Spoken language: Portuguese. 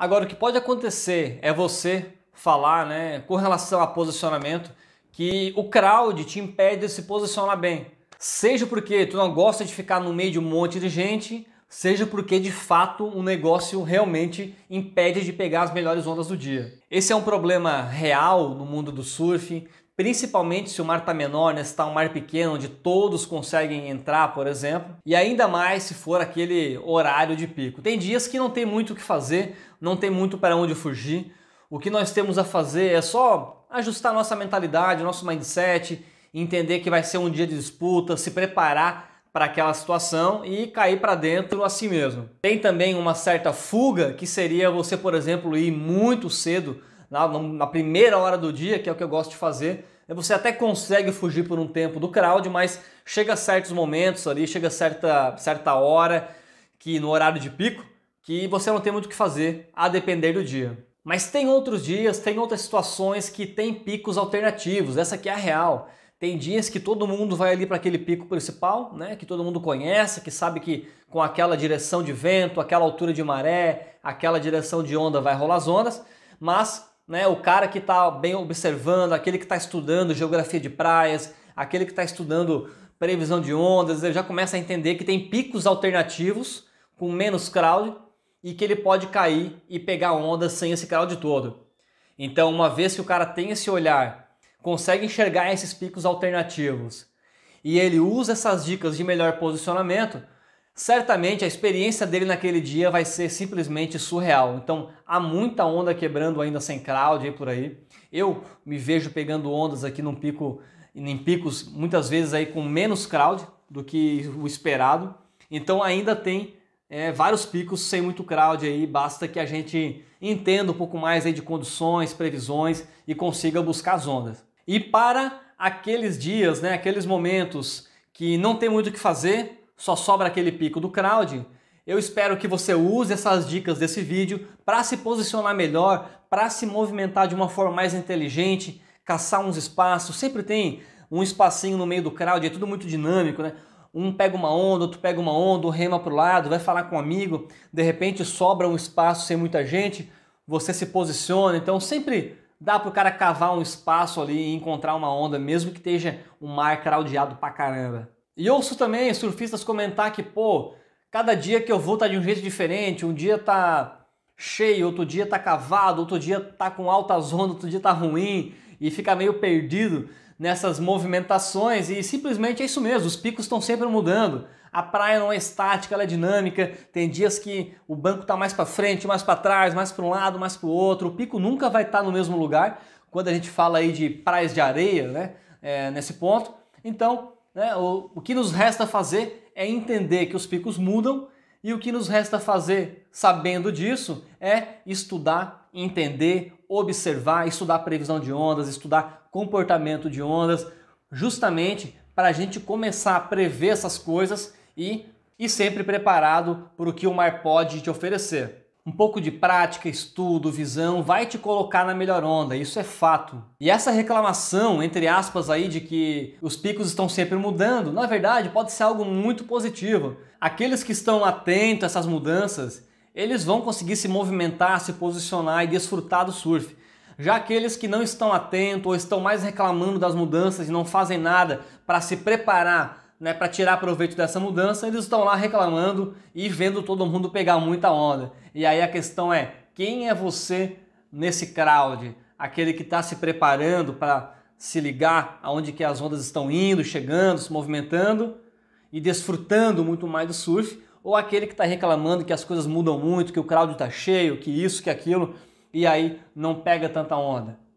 Agora, o que pode acontecer é você falar, né, com relação a posicionamento, que o crowd te impede de se posicionar bem. Seja porque tu não gosta de ficar no meio de um monte de gente, seja porque de fato o negócio realmente impede de pegar as melhores ondas do dia. Esse é um problema real no mundo do surf, principalmente se o mar está menor, né? se está um mar pequeno, onde todos conseguem entrar, por exemplo, e ainda mais se for aquele horário de pico. Tem dias que não tem muito o que fazer, não tem muito para onde fugir. O que nós temos a fazer é só ajustar nossa mentalidade, nosso mindset, entender que vai ser um dia de disputa, se preparar para aquela situação e cair para dentro assim mesmo. Tem também uma certa fuga, que seria você, por exemplo, ir muito cedo na, na primeira hora do dia, que é o que eu gosto de fazer, é você até consegue fugir por um tempo do crowd, mas chega certos momentos ali, chega certa, certa hora, que no horário de pico, que você não tem muito o que fazer, a depender do dia. Mas tem outros dias, tem outras situações que tem picos alternativos, essa aqui é a real. Tem dias que todo mundo vai ali para aquele pico principal, né? Que todo mundo conhece, que sabe que com aquela direção de vento, aquela altura de maré, aquela direção de onda vai rolar as ondas, mas né, o cara que está bem observando, aquele que está estudando geografia de praias, aquele que está estudando previsão de ondas, ele já começa a entender que tem picos alternativos com menos crowd e que ele pode cair e pegar onda sem esse crowd todo. Então, uma vez que o cara tem esse olhar, consegue enxergar esses picos alternativos e ele usa essas dicas de melhor posicionamento, Certamente a experiência dele naquele dia vai ser simplesmente surreal. Então há muita onda quebrando ainda sem crowd aí por aí. Eu me vejo pegando ondas aqui num pico, em picos muitas vezes aí com menos crowd do que o esperado. Então ainda tem é, vários picos sem muito crowd aí, basta que a gente entenda um pouco mais aí de condições, previsões e consiga buscar as ondas. E para aqueles dias, né, aqueles momentos que não tem muito o que fazer, só sobra aquele pico do crowd, eu espero que você use essas dicas desse vídeo para se posicionar melhor, para se movimentar de uma forma mais inteligente, caçar uns espaços. Sempre tem um espacinho no meio do crowd, é tudo muito dinâmico, né? Um pega uma onda, outro pega uma onda, um rema para o lado, vai falar com um amigo, de repente sobra um espaço sem muita gente, você se posiciona. Então sempre dá para o cara cavar um espaço ali e encontrar uma onda, mesmo que esteja um mar craudiado pra caramba. E ouço também surfistas comentar que, pô, cada dia que eu vou tá de um jeito diferente, um dia tá cheio, outro dia tá cavado, outro dia tá com alta zona, outro dia tá ruim e fica meio perdido nessas movimentações e simplesmente é isso mesmo, os picos estão sempre mudando. A praia não é estática, ela é dinâmica. Tem dias que o banco tá mais para frente, mais para trás, mais para um lado, mais para o outro. O pico nunca vai estar tá no mesmo lugar quando a gente fala aí de praias de areia, né? É, nesse ponto. Então, né? O, o que nos resta fazer é entender que os picos mudam e o que nos resta fazer sabendo disso é estudar, entender, observar, estudar previsão de ondas, estudar comportamento de ondas, justamente para a gente começar a prever essas coisas e e sempre preparado para o que o mar pode te oferecer. Um pouco de prática, estudo, visão vai te colocar na melhor onda, isso é fato. E essa reclamação, entre aspas, aí de que os picos estão sempre mudando, na verdade pode ser algo muito positivo. Aqueles que estão atentos a essas mudanças, eles vão conseguir se movimentar, se posicionar e desfrutar do surf. Já aqueles que não estão atentos ou estão mais reclamando das mudanças e não fazem nada para se preparar né, para tirar proveito dessa mudança, eles estão lá reclamando e vendo todo mundo pegar muita onda. E aí a questão é: quem é você nesse crowd? Aquele que está se preparando para se ligar aonde que as ondas estão indo, chegando, se movimentando e desfrutando muito mais do surf, ou aquele que está reclamando que as coisas mudam muito, que o crowd está cheio, que isso, que aquilo, e aí não pega tanta onda.